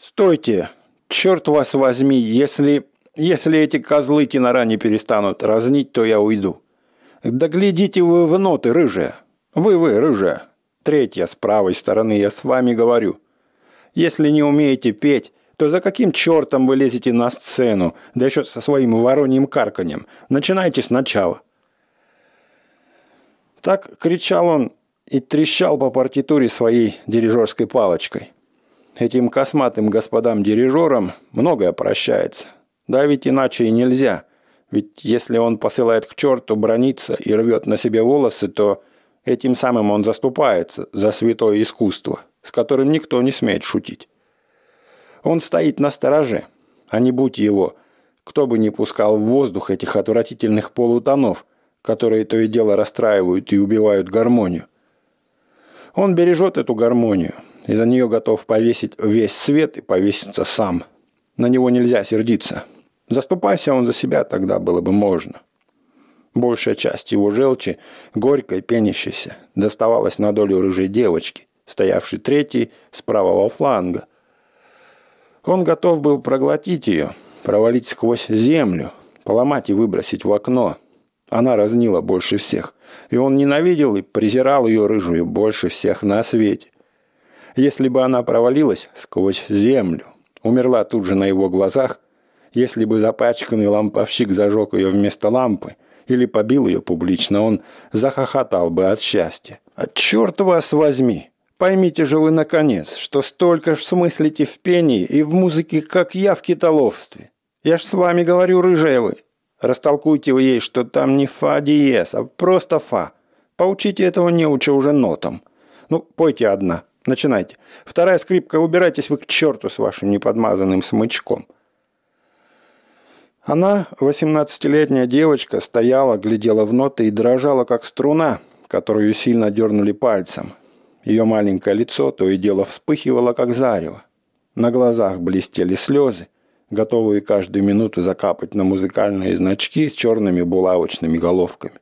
«Стойте! Черт вас возьми! Если... если эти козлы тенора не перестанут разнить, то я уйду!» «Да глядите вы в ноты, рыжая! Вы-вы, рыжая! Третья с правой стороны, я с вами говорю! Если не умеете петь, то за каким чертом вы лезете на сцену, да еще со своим вороньим карканьем? Начинайте сначала!» Так кричал он и трещал по партитуре своей дирижерской палочкой. Этим косматым господам-дирижерам многое прощается. Да ведь иначе и нельзя. Ведь если он посылает к черту, бронится и рвет на себе волосы, то этим самым он заступается за святое искусство, с которым никто не смеет шутить. Он стоит на стороже, а не будь его, кто бы не пускал в воздух этих отвратительных полутонов, которые то и дело расстраивают и убивают гармонию. Он бережет эту гармонию – и за нее готов повесить весь свет и повеситься сам. На него нельзя сердиться. Заступайся он за себя, тогда было бы можно. Большая часть его желчи, горькой, пенящейся, доставалась на долю рыжей девочки, стоявшей третьей с правого фланга. Он готов был проглотить ее, провалить сквозь землю, поломать и выбросить в окно. Она разнила больше всех, и он ненавидел и презирал ее рыжую больше всех на свете. Если бы она провалилась сквозь землю, умерла тут же на его глазах, если бы запачканный ламповщик зажег ее вместо лампы или побил ее публично, он захохотал бы от счастья. «А черт вас возьми! Поймите же вы, наконец, что столько ж смыслите в пении и в музыке, как я в китоловстве. Я ж с вами говорю, рыжая вы. Растолкуйте вы ей, что там не фа а диез, а просто фа. Поучите этого неуча уже нотам. Ну, пойте одна. Начинайте. Вторая скрипка, убирайтесь вы к черту с вашим неподмазанным смычком. Она, восемнадцатилетняя девочка, стояла, глядела в ноты и дрожала, как струна, которую сильно дернули пальцем. Ее маленькое лицо то и дело вспыхивало, как зарево. На глазах блестели слезы, готовые каждую минуту закапать на музыкальные значки с черными булавочными головками.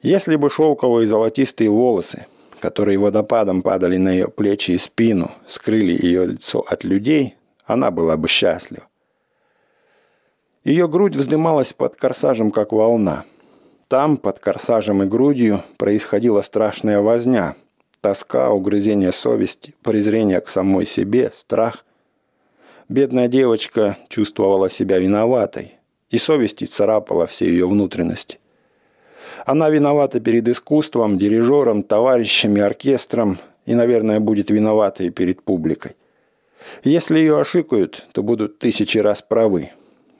Если бы шелковые золотистые волосы, которые водопадом падали на ее плечи и спину, скрыли ее лицо от людей, она была бы счастлива. Ее грудь вздымалась под корсажем, как волна. Там, под корсажем и грудью, происходила страшная возня. Тоска, угрызение совести, презрение к самой себе, страх. Бедная девочка чувствовала себя виноватой, и совесть царапала все ее внутренности. Она виновата перед искусством, дирижером, товарищами, оркестром и, наверное, будет виновата и перед публикой. Если ее ошикают, то будут тысячи раз правы.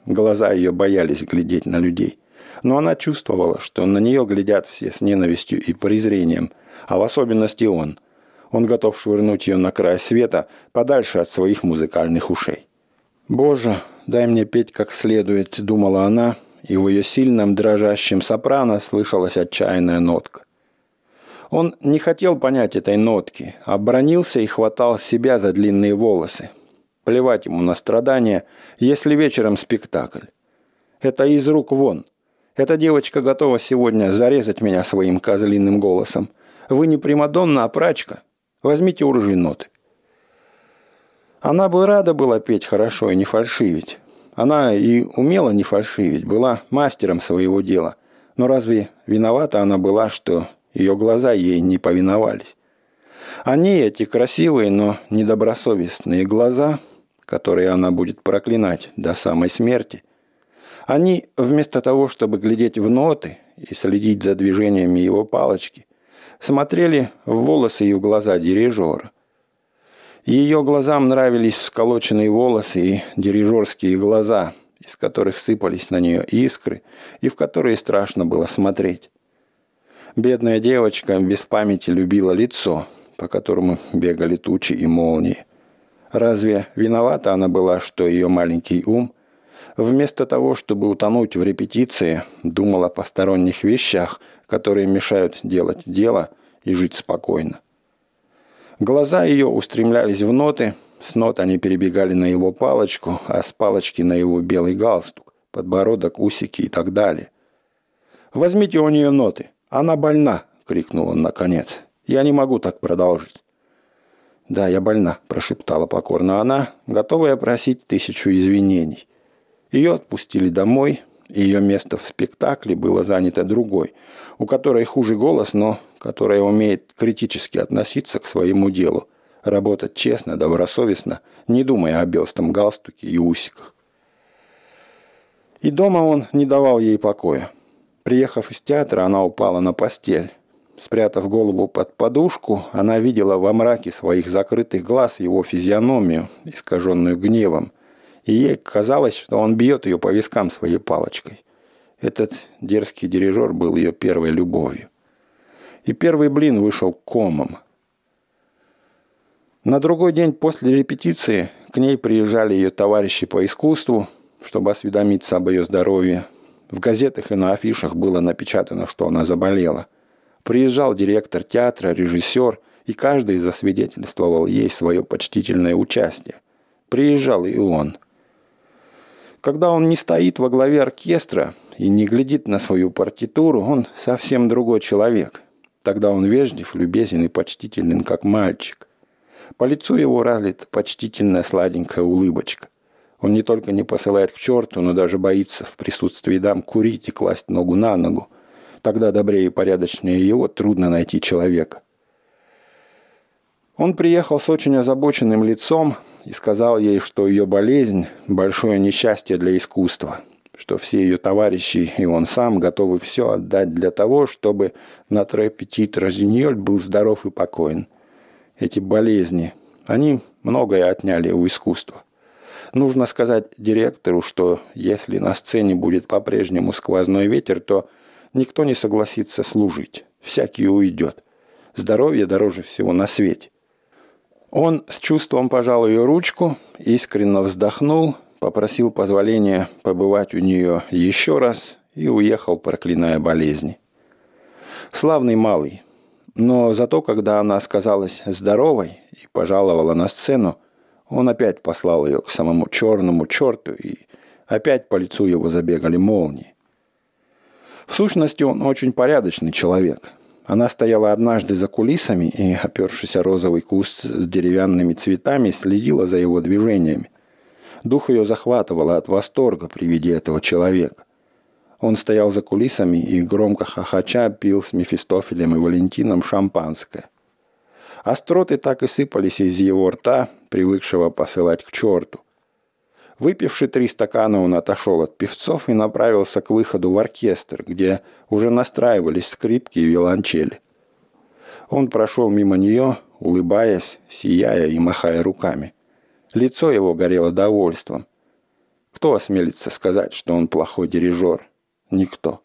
Глаза ее боялись глядеть на людей. Но она чувствовала, что на нее глядят все с ненавистью и презрением, а в особенности он. Он готов швырнуть ее на край света, подальше от своих музыкальных ушей. «Боже, дай мне петь как следует», — думала она, и в ее сильном дрожащем сопрано слышалась отчаянная нотка. Он не хотел понять этой нотки, обронился и хватал себя за длинные волосы. Плевать ему на страдания, если вечером спектакль. Это из рук вон. Эта девочка готова сегодня зарезать меня своим козлиным голосом. Вы не Примадонна, а прачка. Возьмите у ноты. Она бы рада была петь хорошо и не фальшивить. Она и умела не фальшивить, была мастером своего дела. Но разве виновата она была, что ее глаза ей не повиновались? Они, эти красивые, но недобросовестные глаза, которые она будет проклинать до самой смерти, они, вместо того, чтобы глядеть в ноты и следить за движениями его палочки, смотрели в волосы и в глаза дирижера. Ее глазам нравились всколоченные волосы и дирижерские глаза, из которых сыпались на нее искры и в которые страшно было смотреть. Бедная девочка без памяти любила лицо, по которому бегали тучи и молнии. Разве виновата она была, что ее маленький ум, вместо того, чтобы утонуть в репетиции, думал о посторонних вещах, которые мешают делать дело и жить спокойно? Глаза ее устремлялись в ноты, с нот они перебегали на его палочку, а с палочки на его белый галстук, подбородок, усики и так далее. «Возьмите у нее ноты, она больна!» – крикнул он наконец. «Я не могу так продолжить». «Да, я больна», – прошептала покорно она, готовая просить тысячу извинений. Ее отпустили домой, ее место в спектакле было занято другой, у которой хуже голос, но которая умеет критически относиться к своему делу, работать честно, добросовестно, не думая о белстом галстуке и усиках. И дома он не давал ей покоя. Приехав из театра, она упала на постель. Спрятав голову под подушку, она видела во мраке своих закрытых глаз его физиономию, искаженную гневом, и ей казалось, что он бьет ее по вискам своей палочкой. Этот дерзкий дирижер был ее первой любовью и первый блин вышел комом. На другой день после репетиции к ней приезжали ее товарищи по искусству, чтобы осведомиться об ее здоровье. В газетах и на афишах было напечатано, что она заболела. Приезжал директор театра, режиссер, и каждый засвидетельствовал ей свое почтительное участие. Приезжал и он. Когда он не стоит во главе оркестра и не глядит на свою партитуру, он совсем другой человек. Тогда он вежлив, любезен и почтителен, как мальчик. По лицу его разлит почтительная сладенькая улыбочка. Он не только не посылает к черту, но даже боится в присутствии дам курить и класть ногу на ногу. Тогда добрее и порядочнее его трудно найти человека. Он приехал с очень озабоченным лицом и сказал ей, что ее болезнь – большое несчастье для искусства, что все ее товарищи и он сам готовы все отдать для того, чтобы Натре Петит Розиньоль был здоров и покоен. Эти болезни, они многое отняли у искусства. Нужно сказать директору, что если на сцене будет по-прежнему сквозной ветер, то никто не согласится служить. Всякий уйдет. Здоровье дороже всего на свете. Он с чувством пожал ее ручку, искренне вздохнул попросил позволения побывать у нее еще раз и уехал, проклиная болезни. Славный малый. Но зато, когда она сказалась здоровой и пожаловала на сцену, он опять послал ее к самому черному черту, и опять по лицу его забегали молнии. В сущности, он очень порядочный человек. Она стояла однажды за кулисами и, опершись о розовый куст с деревянными цветами, следила за его движениями. Дух ее захватывало от восторга при виде этого человека. Он стоял за кулисами и громко хохоча пил с Мефистофелем и Валентином шампанское. Остроты так и сыпались из его рта, привыкшего посылать к черту. Выпивши три стакана, он отошел от певцов и направился к выходу в оркестр, где уже настраивались скрипки и виолончели. Он прошел мимо нее, улыбаясь, сияя и махая руками. Лицо его горело довольством. Кто осмелится сказать, что он плохой дирижер? Никто.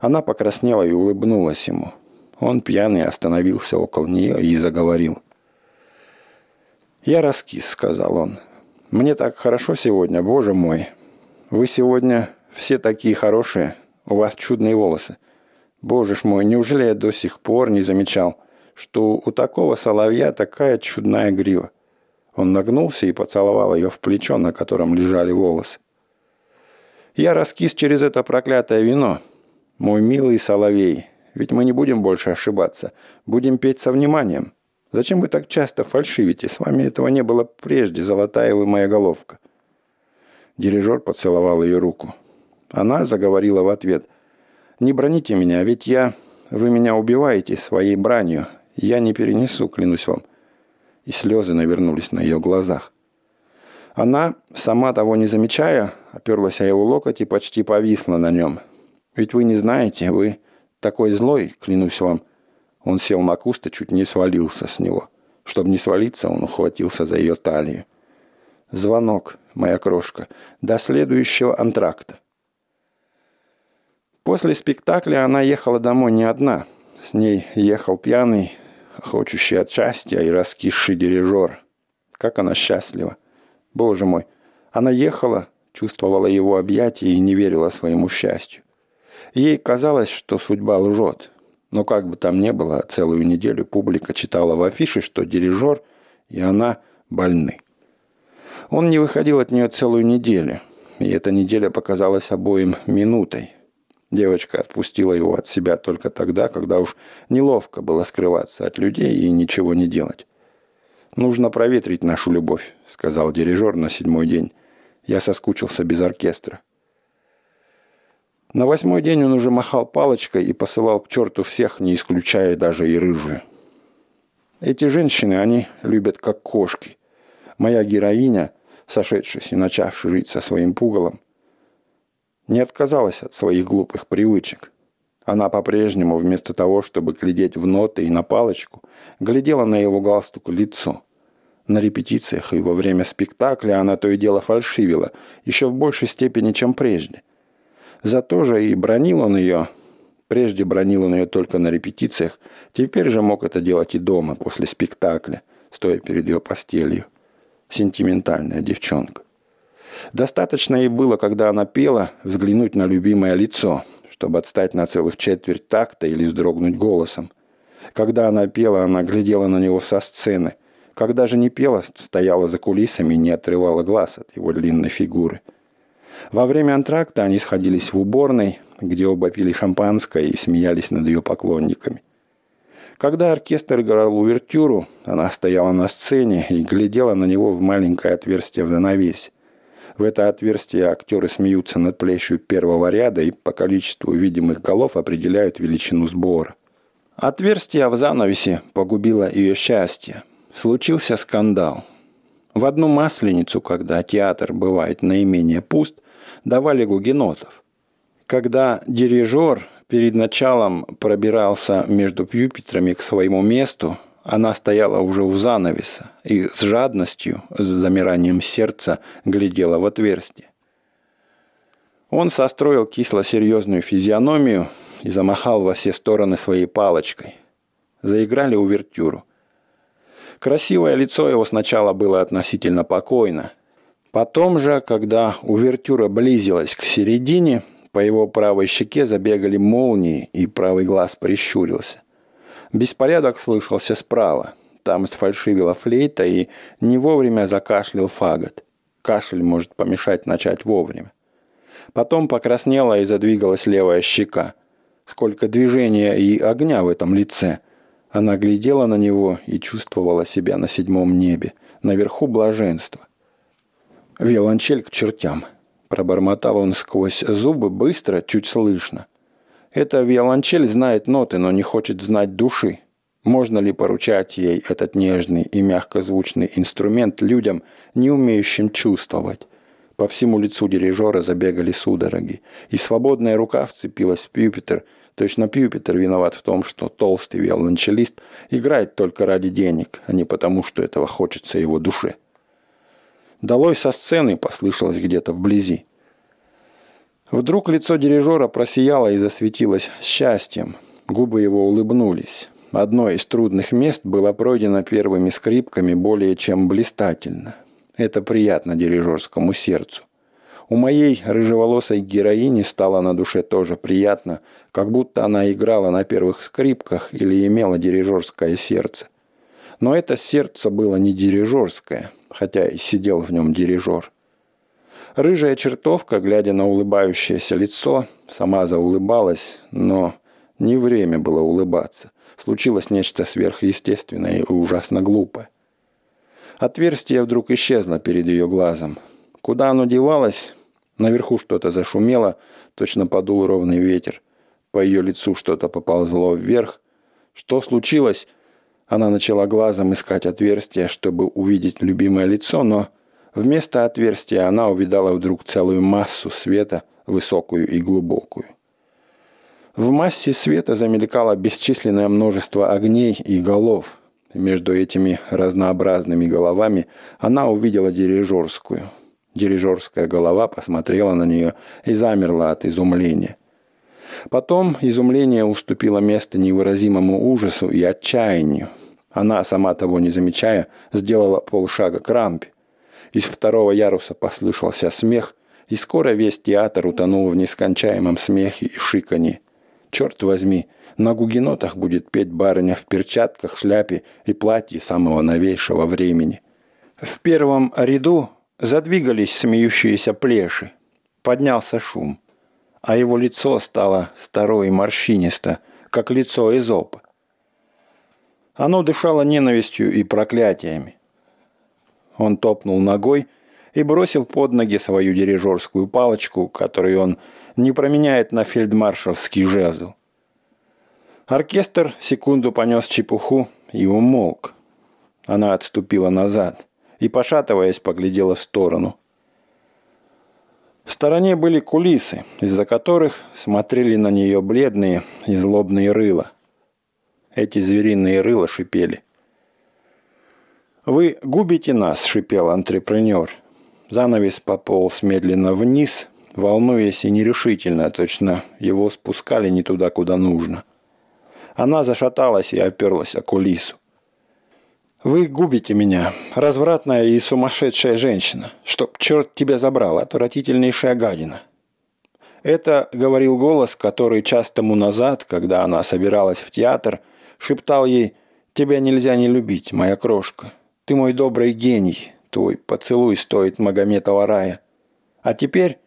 Она покраснела и улыбнулась ему. Он пьяный остановился около нее и заговорил. «Я раскис», — сказал он. «Мне так хорошо сегодня, боже мой. Вы сегодня все такие хорошие, у вас чудные волосы. Боже ж мой, неужели я до сих пор не замечал, что у такого соловья такая чудная грива? Он нагнулся и поцеловал ее в плечо, на котором лежали волосы. «Я раскис через это проклятое вино, мой милый соловей, ведь мы не будем больше ошибаться, будем петь со вниманием. Зачем вы так часто фальшивите? С вами этого не было прежде, золотая вы моя головка». Дирижер поцеловал ее руку. Она заговорила в ответ. «Не броните меня, ведь я... Вы меня убиваете своей бранью. Я не перенесу, клянусь вам и слезы навернулись на ее глазах. Она, сама того не замечая, оперлась о его локоть и почти повисла на нем. «Ведь вы не знаете, вы такой злой, клянусь вам». Он сел на куст и чуть не свалился с него. Чтобы не свалиться, он ухватился за ее талию. «Звонок, моя крошка, до следующего антракта». После спектакля она ехала домой не одна. С ней ехал пьяный, хочущий от счастья и раскисший дирижер. Как она счастлива! Боже мой! Она ехала, чувствовала его объятия и не верила своему счастью. Ей казалось, что судьба лжет. Но как бы там ни было, целую неделю публика читала в афише, что дирижер и она больны. Он не выходил от нее целую неделю, и эта неделя показалась обоим минутой – Девочка отпустила его от себя только тогда, когда уж неловко было скрываться от людей и ничего не делать. «Нужно проветрить нашу любовь», — сказал дирижер на седьмой день. «Я соскучился без оркестра». На восьмой день он уже махал палочкой и посылал к черту всех, не исключая даже и рыжую. Эти женщины, они любят как кошки. Моя героиня, сошедшись и начавши жить со своим пугалом, не отказалась от своих глупых привычек. Она по-прежнему, вместо того, чтобы глядеть в ноты и на палочку, глядела на его галстук лицо. На репетициях и во время спектакля она то и дело фальшивила, еще в большей степени, чем прежде. Зато же и бронил он ее. Прежде бронил он ее только на репетициях, теперь же мог это делать и дома, после спектакля, стоя перед ее постелью. Сентиментальная девчонка. Достаточно ей было, когда она пела, взглянуть на любимое лицо, чтобы отстать на целых четверть такта или вздрогнуть голосом. Когда она пела, она глядела на него со сцены. Когда же не пела, стояла за кулисами и не отрывала глаз от его длинной фигуры. Во время антракта они сходились в уборной, где оба пили шампанское и смеялись над ее поклонниками. Когда оркестр играл увертюру, она стояла на сцене и глядела на него в маленькое отверстие в занавесе. В это отверстие актеры смеются над плещью первого ряда и по количеству видимых голов определяют величину сбора. Отверстие в занавесе погубило ее счастье. Случился скандал. В одну масленицу, когда театр бывает наименее пуст, давали гугенотов. Когда дирижер перед началом пробирался между Юпитерами к своему месту, она стояла уже у занавеса и с жадностью, с замиранием сердца, глядела в отверстие. Он состроил кисло-серьезную физиономию и замахал во все стороны своей палочкой. Заиграли увертюру. Красивое лицо его сначала было относительно покойно. Потом же, когда увертюра близилась к середине, по его правой щеке забегали молнии, и правый глаз прищурился. Беспорядок слышался справа. Там сфальшивила флейта и не вовремя закашлял фагот. Кашель может помешать начать вовремя. Потом покраснела и задвигалась левая щека. Сколько движения и огня в этом лице. Она глядела на него и чувствовала себя на седьмом небе, наверху блаженство. «Виолончель к чертям!» – пробормотал он сквозь зубы быстро, чуть слышно – эта виолончель знает ноты, но не хочет знать души. Можно ли поручать ей этот нежный и мягкозвучный инструмент людям, не умеющим чувствовать? По всему лицу дирижера забегали судороги, и свободная рука вцепилась в Пюпитер. Точно Пюпитер виноват в том, что толстый виолончелист играет только ради денег, а не потому, что этого хочется его душе. «Долой со сцены!» – послышалось где-то вблизи. Вдруг лицо дирижера просияло и засветилось счастьем. Губы его улыбнулись. Одно из трудных мест было пройдено первыми скрипками более чем блистательно. Это приятно дирижерскому сердцу. У моей рыжеволосой героини стало на душе тоже приятно, как будто она играла на первых скрипках или имела дирижерское сердце. Но это сердце было не дирижерское, хотя и сидел в нем дирижер. Рыжая чертовка, глядя на улыбающееся лицо, сама заулыбалась, но не время было улыбаться. Случилось нечто сверхъестественное и ужасно глупое. Отверстие вдруг исчезло перед ее глазом. Куда оно девалось? Наверху что-то зашумело, точно подул ровный ветер. По ее лицу что-то поползло вверх. Что случилось? Она начала глазом искать отверстие, чтобы увидеть любимое лицо, но Вместо отверстия она увидала вдруг целую массу света, высокую и глубокую. В массе света замелькало бесчисленное множество огней и голов. Между этими разнообразными головами она увидела дирижерскую. Дирижерская голова посмотрела на нее и замерла от изумления. Потом изумление уступило место невыразимому ужасу и отчаянию. Она, сама того не замечая, сделала полшага к рампе. Из второго яруса послышался смех, и скоро весь театр утонул в нескончаемом смехе и шикане. Черт возьми, на гугенотах будет петь барыня в перчатках, шляпе и платье самого новейшего времени. В первом ряду задвигались смеющиеся плеши. Поднялся шум, а его лицо стало старое и морщинисто, как лицо изопа. Оно дышало ненавистью и проклятиями. Он топнул ногой и бросил под ноги свою дирижерскую палочку, которую он не променяет на фельдмаршалский жезл. Оркестр секунду понес чепуху и умолк. Она отступила назад и, пошатываясь, поглядела в сторону. В стороне были кулисы, из-за которых смотрели на нее бледные и злобные рыла. Эти звериные рыла шипели – «Вы губите нас», – шипел антрепренер. Занавес пополз медленно вниз, волнуясь и нерешительно, точно его спускали не туда, куда нужно. Она зашаталась и оперлась о кулису. «Вы губите меня, развратная и сумасшедшая женщина, чтоб черт тебя забрал, отвратительнейшая гадина». Это говорил голос, который час тому назад, когда она собиралась в театр, шептал ей «Тебя нельзя не любить, моя крошка, ты мой добрый гений. Твой поцелуй стоит Магометова рая. А теперь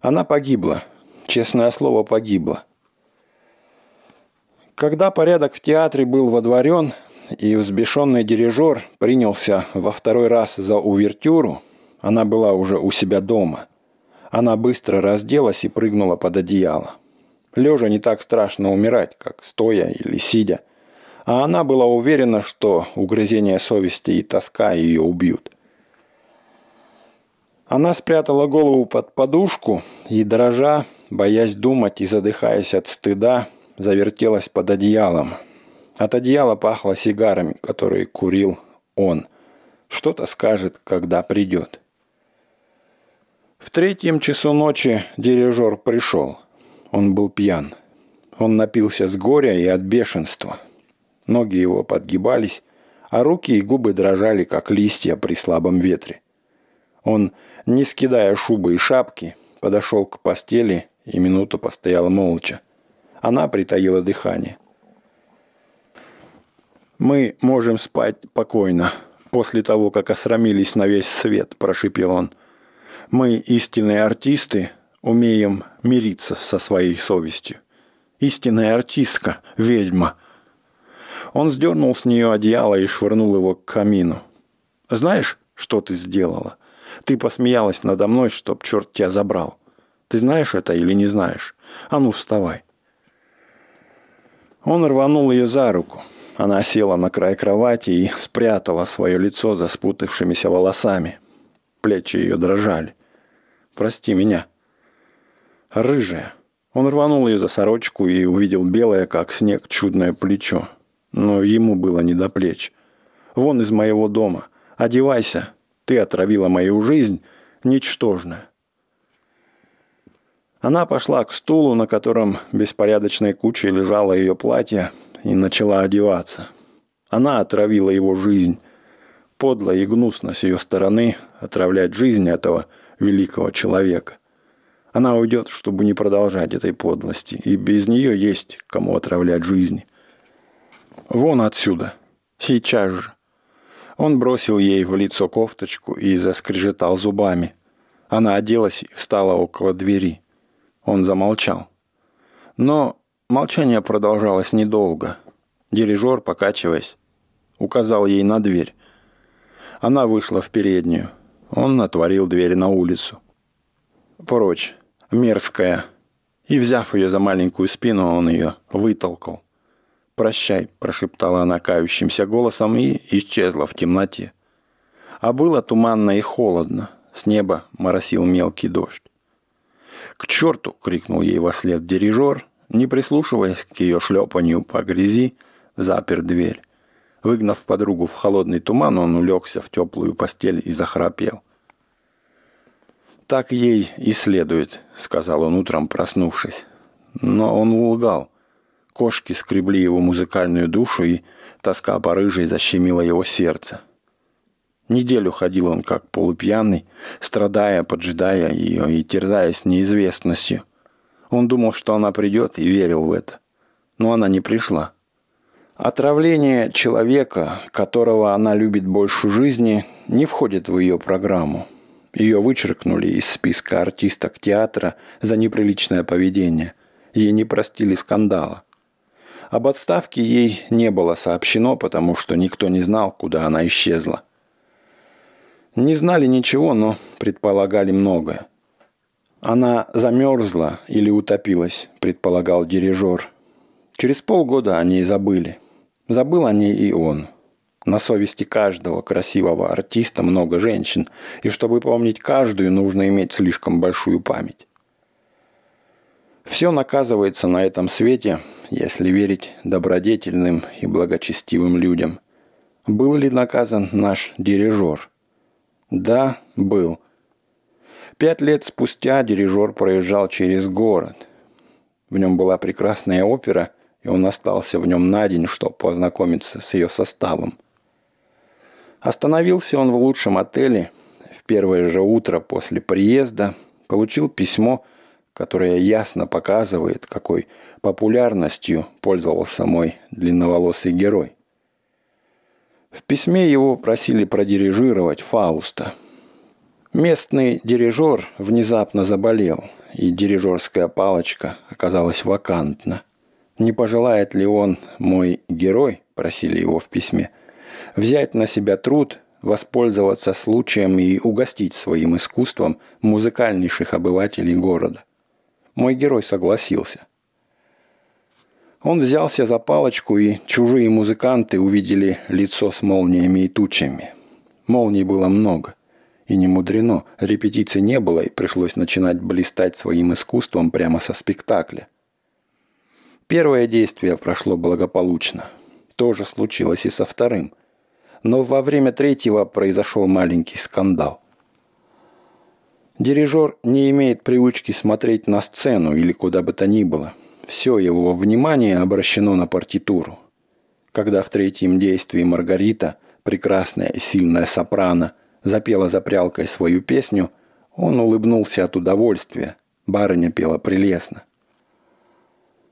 она погибла. Честное слово, погибла. Когда порядок в театре был водворен, и взбешенный дирижер принялся во второй раз за увертюру, она была уже у себя дома. Она быстро разделась и прыгнула под одеяло. Лежа не так страшно умирать, как стоя или сидя – а она была уверена, что угрызение совести и тоска ее убьют. Она спрятала голову под подушку и, дрожа, боясь думать и задыхаясь от стыда, завертелась под одеялом. От одеяла пахло сигарами, которые курил он. Что-то скажет, когда придет. В третьем часу ночи дирижер пришел. Он был пьян. Он напился с горя и от бешенства – Ноги его подгибались, а руки и губы дрожали, как листья при слабом ветре. Он, не скидая шубы и шапки, подошел к постели и минуту постоял молча. Она притаила дыхание. «Мы можем спать покойно, после того, как осрамились на весь свет», – прошипел он. «Мы, истинные артисты, умеем мириться со своей совестью. Истинная артистка, ведьма – он сдернул с нее одеяло и швырнул его к камину. «Знаешь, что ты сделала? Ты посмеялась надо мной, чтоб черт тебя забрал. Ты знаешь это или не знаешь? А ну, вставай!» Он рванул ее за руку. Она села на край кровати и спрятала свое лицо за спутавшимися волосами. Плечи ее дрожали. «Прости меня». «Рыжая». Он рванул ее за сорочку и увидел белое, как снег, чудное плечо но ему было не до плеч. «Вон из моего дома. Одевайся. Ты отравила мою жизнь. Ничтожно». Она пошла к стулу, на котором беспорядочной кучей лежало ее платье, и начала одеваться. Она отравила его жизнь. Подло и гнусно с ее стороны отравлять жизнь этого великого человека. Она уйдет, чтобы не продолжать этой подлости, и без нее есть кому отравлять жизнь. «Вон отсюда! Сейчас же!» Он бросил ей в лицо кофточку и заскрежетал зубами. Она оделась и встала около двери. Он замолчал. Но молчание продолжалось недолго. Дирижер, покачиваясь, указал ей на дверь. Она вышла в переднюю. Он натворил дверь на улицу. «Прочь, мерзкая!» И, взяв ее за маленькую спину, он ее вытолкал. «Прощай», – прошептала она кающимся голосом и исчезла в темноте. А было туманно и холодно. С неба моросил мелкий дождь. «К черту!» – крикнул ей во след дирижер, не прислушиваясь к ее шлепанию по грязи, запер дверь. Выгнав подругу в холодный туман, он улегся в теплую постель и захрапел. «Так ей и следует», – сказал он утром, проснувшись. Но он лгал – Кошки скребли его музыкальную душу, и тоска по рыжей защемила его сердце. Неделю ходил он как полупьяный, страдая, поджидая ее и терзаясь неизвестностью. Он думал, что она придет, и верил в это. Но она не пришла. Отравление человека, которого она любит больше жизни, не входит в ее программу. Ее вычеркнули из списка артисток театра за неприличное поведение. Ей не простили скандала. Об отставке ей не было сообщено, потому что никто не знал, куда она исчезла. Не знали ничего, но предполагали многое. Она замерзла или утопилась, предполагал дирижер. Через полгода о ней забыли. Забыл о ней и он. На совести каждого красивого артиста много женщин, и чтобы помнить каждую, нужно иметь слишком большую память. Все наказывается на этом свете, если верить добродетельным и благочестивым людям. Был ли наказан наш дирижер? Да, был. Пять лет спустя дирижер проезжал через город. В нем была прекрасная опера, и он остался в нем на день, чтобы познакомиться с ее составом. Остановился он в лучшем отеле. В первое же утро после приезда получил письмо – которая ясно показывает, какой популярностью пользовался мой длинноволосый герой. В письме его просили продирижировать Фауста. Местный дирижер внезапно заболел, и дирижерская палочка оказалась вакантна. Не пожелает ли он, мой герой, просили его в письме, взять на себя труд, воспользоваться случаем и угостить своим искусством музыкальнейших обывателей города – мой герой согласился. Он взялся за палочку, и чужие музыканты увидели лицо с молниями и тучами. Молний было много. И не мудрено, репетиций не было, и пришлось начинать блистать своим искусством прямо со спектакля. Первое действие прошло благополучно. То же случилось и со вторым. Но во время третьего произошел маленький скандал. Дирижер не имеет привычки смотреть на сцену или куда бы то ни было. Все его внимание обращено на партитуру. Когда в третьем действии Маргарита, прекрасная и сильная сопрано, запела за прялкой свою песню, он улыбнулся от удовольствия. Барыня пела прелестно.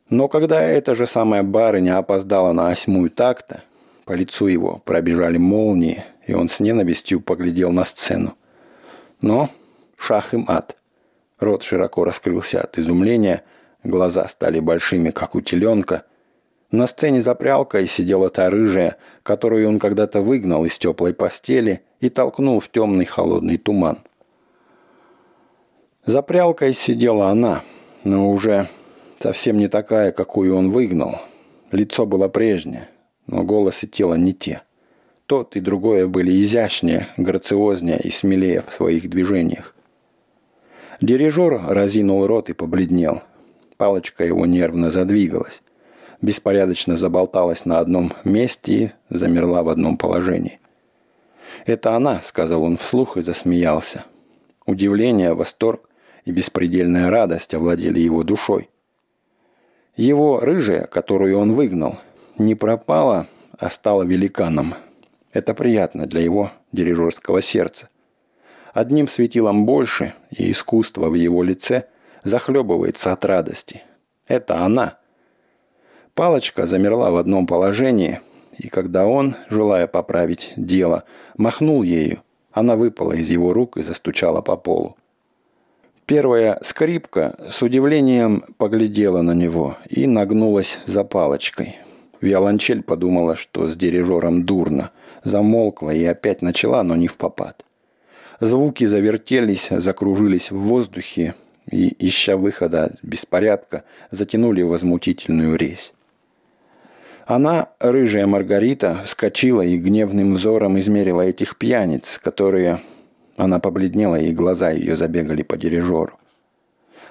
Но когда эта же самая барыня опоздала на восьмую такта, по лицу его пробежали молнии, и он с ненавистью поглядел на сцену. Но Шах и мат. Рот широко раскрылся от изумления, глаза стали большими, как у теленка. На сцене за прялкой сидела та рыжая, которую он когда-то выгнал из теплой постели и толкнул в темный холодный туман. За прялкой сидела она, но уже совсем не такая, какую он выгнал. Лицо было прежнее, но голос и тело не те. Тот и другое были изящнее, грациознее и смелее в своих движениях. Дирижер разинул рот и побледнел. Палочка его нервно задвигалась. Беспорядочно заболталась на одном месте и замерла в одном положении. «Это она», — сказал он вслух и засмеялся. Удивление, восторг и беспредельная радость овладели его душой. Его рыжая, которую он выгнал, не пропала, а стала великаном. Это приятно для его дирижерского сердца. Одним светилом больше, и искусство в его лице захлебывается от радости. Это она. Палочка замерла в одном положении, и когда он, желая поправить дело, махнул ею, она выпала из его рук и застучала по полу. Первая скрипка с удивлением поглядела на него и нагнулась за палочкой. Виолончель подумала, что с дирижером дурно. Замолкла и опять начала, но не в попад. Звуки завертелись, закружились в воздухе и, ища выхода беспорядка, затянули возмутительную резь. Она, рыжая Маргарита, вскочила и гневным взором измерила этих пьяниц, которые... Она побледнела, и глаза ее забегали по дирижеру.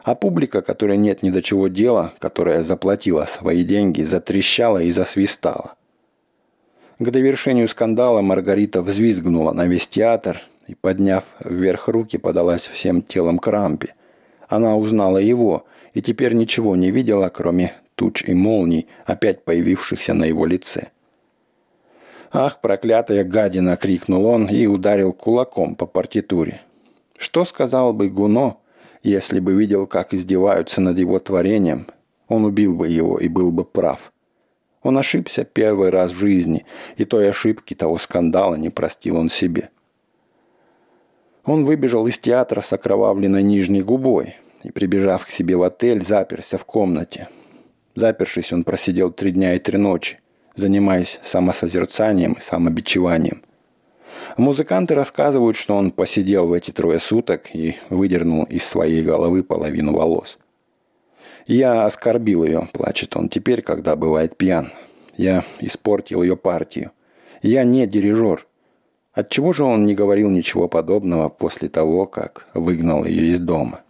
А публика, которой нет ни до чего дела, которая заплатила свои деньги, затрещала и засвистала. К довершению скандала Маргарита взвизгнула на весь театр, и, подняв вверх руки, подалась всем телом к рампе. Она узнала его и теперь ничего не видела, кроме туч и молний, опять появившихся на его лице. «Ах, проклятая гадина!» – крикнул он и ударил кулаком по партитуре. Что сказал бы Гуно, если бы видел, как издеваются над его творением? Он убил бы его и был бы прав. Он ошибся первый раз в жизни, и той ошибки, того скандала не простил он себе. Он выбежал из театра с окровавленной нижней губой и, прибежав к себе в отель, заперся в комнате. Запершись, он просидел три дня и три ночи, занимаясь самосозерцанием и самобичеванием. Музыканты рассказывают, что он посидел в эти трое суток и выдернул из своей головы половину волос. «Я оскорбил ее», – плачет он теперь, когда бывает пьян. «Я испортил ее партию. Я не дирижер. Отчего же он не говорил ничего подобного после того, как выгнал ее из дома?